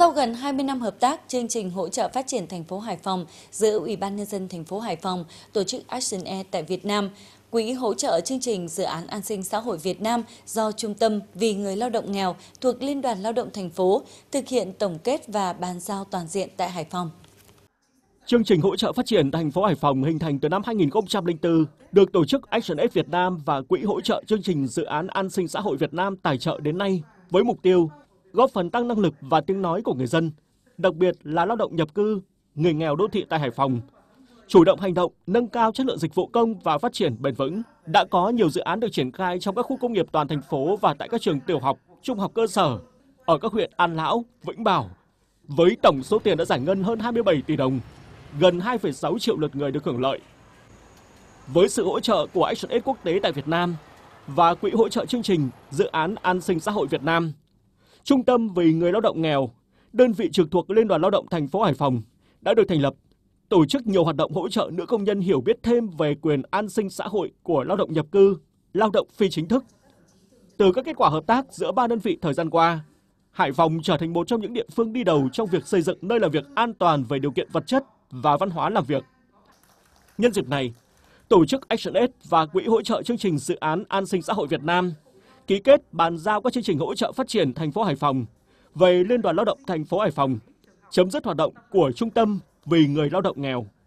Sau gần 20 năm hợp tác, chương trình hỗ trợ phát triển thành phố Hải Phòng giữa Ủy ban nhân dân thành phố Hải Phòng, tổ chức Action Air tại Việt Nam, Quỹ hỗ trợ chương trình dự án an sinh xã hội Việt Nam do Trung tâm vì người lao động nghèo thuộc Liên đoàn Lao động thành phố thực hiện tổng kết và bàn giao toàn diện tại Hải Phòng. Chương trình hỗ trợ phát triển thành phố Hải Phòng hình thành từ năm 2004, được tổ chức Action Aid Việt Nam và Quỹ hỗ trợ chương trình dự án an sinh xã hội Việt Nam tài trợ đến nay với mục tiêu góp phần tăng năng lực và tiếng nói của người dân, đặc biệt là lao động nhập cư, người nghèo đô thị tại Hải Phòng. Chủ động hành động, nâng cao chất lượng dịch vụ công và phát triển bền vững. Đã có nhiều dự án được triển khai trong các khu công nghiệp toàn thành phố và tại các trường tiểu học, trung học cơ sở ở các huyện An Lão, Vĩnh Bảo. Với tổng số tiền đã giải ngân hơn 27 tỷ đồng, gần 2,6 triệu lượt người được hưởng lợi. Với sự hỗ trợ của ActionAid quốc tế tại Việt Nam và Quỹ hỗ trợ chương trình Dự án An sinh xã hội Việt Nam, Trung tâm vì người lao động nghèo, đơn vị trực thuộc Liên đoàn Lao động thành phố Hải Phòng đã được thành lập, tổ chức nhiều hoạt động hỗ trợ nữ công nhân hiểu biết thêm về quyền an sinh xã hội của lao động nhập cư, lao động phi chính thức. Từ các kết quả hợp tác giữa ba đơn vị thời gian qua, Hải Phòng trở thành một trong những địa phương đi đầu trong việc xây dựng nơi làm việc an toàn về điều kiện vật chất và văn hóa làm việc. Nhân dịp này, tổ chức ActionAid và Quỹ hỗ trợ chương trình dự án An sinh xã hội Việt Nam ký kết bàn giao các chương trình hỗ trợ phát triển thành phố Hải Phòng về Liên đoàn Lao động thành phố Hải Phòng, chấm dứt hoạt động của Trung tâm vì người lao động nghèo